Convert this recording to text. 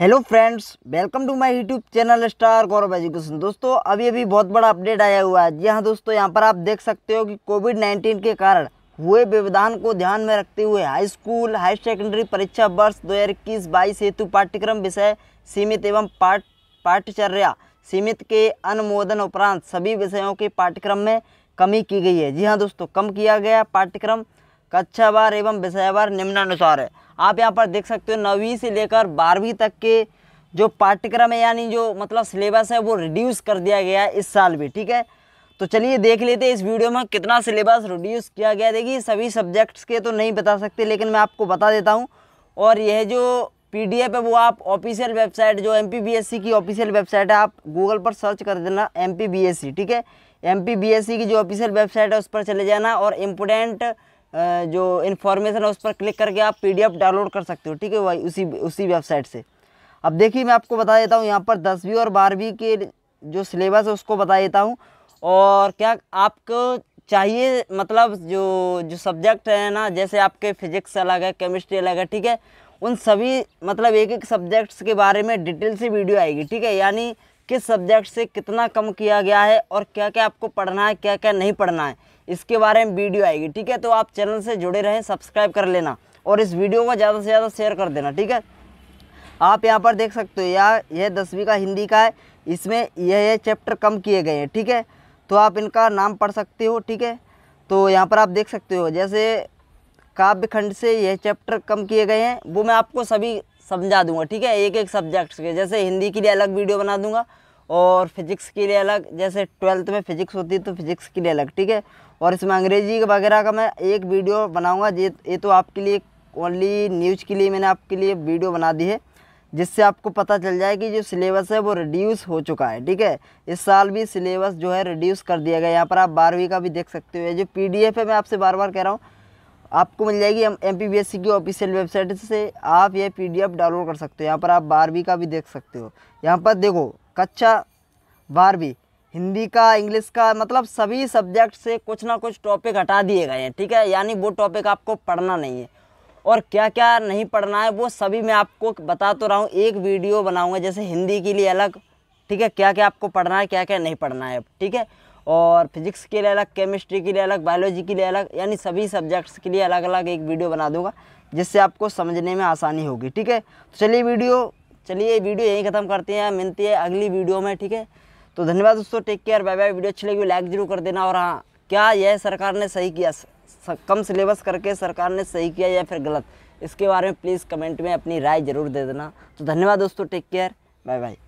hello friends welcome to my YouTube channel star Gaurav education दोस्तों अभी अभी बहुत बड़ा अपडेट आया हुआ है जी हाँ दोस्तों यहाँ पर आप देख सकते हो कि कोविड 19 के कारण हुए व्यवधान को ध्यान में रखते हुए हाई स्कूल हाई सेकेंडरी परीक्षा वर्ष दो हज़ार इक्कीस बाईस हेतु पाठ्यक्रम विषय सीमित एवं पाठ पाठचर्या सीमित के अनुमोदन उपरांत सभी विषयों के पाठ्यक्रम में कमी की गई है जी हाँ दोस्तों कम किया गया पाठ्यक्रम कक्षावार एवं विषयवार निम्नानुसार है आप यहाँ पर देख सकते हो नौवीं से लेकर बारहवीं तक के जो पाठ्यक्रम है यानी जो मतलब सिलेबस है वो रिड्यूस कर दिया गया है इस साल भी ठीक है तो चलिए देख लेते हैं इस वीडियो में कितना सिलेबस रिड्यूस किया गया देखिए सभी सब्जेक्ट्स के तो नहीं बता सकते लेकिन मैं आपको बता देता हूँ और यह जो पीडीएफ है वो आप ऑफिशियल वेबसाइट जो एम की ऑफिशियल वेबसाइट है आप गूगल पर सर्च कर देना एम ठीक है एम की जो ऑफिशियल वेबसाइट है उस पर चले जाना और इम्पोर्टेंट जो इन्फॉर्मेशन है उस पर क्लिक करके आप पीडीएफ डाउनलोड कर सकते हो ठीक है भाई उसी उसी वेबसाइट से अब देखिए मैं आपको बता देता हूँ यहाँ पर दसवीं और बारहवीं के जो सिलेबस है उसको बता देता हूँ और क्या आपको चाहिए मतलब जो जो सब्जेक्ट है ना जैसे आपके फिजिक्स अलग है केमिस्ट्री अलग है ठीक है उन सभी मतलब एक एक सब्जेक्ट्स के बारे में डिटेल से वीडियो आएगी ठीक है यानी किस सब्जेक्ट से कितना कम किया गया है और क्या क्या आपको पढ़ना है क्या क्या नहीं पढ़ना है इसके बारे में वीडियो आएगी ठीक है तो आप चैनल से जुड़े रहें सब्सक्राइब कर लेना और इस वीडियो को ज़्यादा से ज़्यादा शेयर कर देना ठीक है आप यहाँ पर देख सकते हो या यह दसवीं का हिंदी का है इसमें यह यह चैप्टर कम किए गए हैं ठीक है तो आप इनका नाम पढ़ सकते हो ठीक है तो यहाँ पर आप देख सकते हो जैसे काव्य खंड से यह चैप्टर कम किए गए हैं वो मैं आपको सभी समझा दूंगा ठीक है एक एक सब्जेक्ट्स के जैसे हिंदी के लिए अलग वीडियो बना दूंगा और फिजिक्स के लिए अलग जैसे ट्वेल्थ में फिजिक्स होती है तो फिजिक्स के लिए अलग ठीक है और इसमें अंग्रेजी वगैरह का मैं एक वीडियो बनाऊँगा ये ये तो आपके लिए ओनली न्यूज़ के लिए मैंने आपके लिए वीडियो बना दी है जिससे आपको पता चल जाए कि जो सिलेबस है वो रिड्यूस हो चुका है ठीक है इस साल भी सिलेबस जो है रिड्यूस कर दिया गया यहाँ पर आप बारहवीं का भी देख सकते हो जो पी है मैं आपसे बार बार कह रहा हूँ आपको मिल जाएगी एम एम की ऑफिशियल वेबसाइट से आप ये पी डाउनलोड कर सकते हो यहाँ पर आप बारहवीं का भी देख सकते हो यहाँ पर देखो कच्चा बारहवीं हिंदी का इंग्लिश का मतलब सभी सब्जेक्ट से कुछ ना कुछ टॉपिक हटा दिए गए हैं ठीक है यानी वो टॉपिक आपको पढ़ना नहीं है और क्या क्या नहीं पढ़ना है वो सभी मैं आपको बता तो रहा हूँ एक वीडियो बनाऊँगा जैसे हिंदी के लिए अलग ठीक है क्या क्या आपको पढ़ना है क्या क्या नहीं पढ़ना है ठीक है और फिजिक्स के लिए अलग केमिस्ट्री के लिए अलग बायोलॉजी के लिए अलग यानी सभी सब्जेक्ट्स के लिए अलग अलग एक वीडियो बना दूंगा जिससे आपको समझने में आसानी होगी ठीक है तो चलिए वीडियो चलिए वीडियो यहीं ख़त्म करते हैं मिलती है अगली वीडियो में ठीक है तो धन्यवाद दोस्तों take care bye bye video अच्छी लगी लाइक जरूर कर देना और हाँ क्या यह सरकार ने सही किया कम सिलेबस करके सरकार ने सही किया या फिर गलत इसके बारे में प्लीज़ कमेंट में अपनी राय जरूर दे देना तो धन्यवाद दोस्तों टेक केयर बाय बाय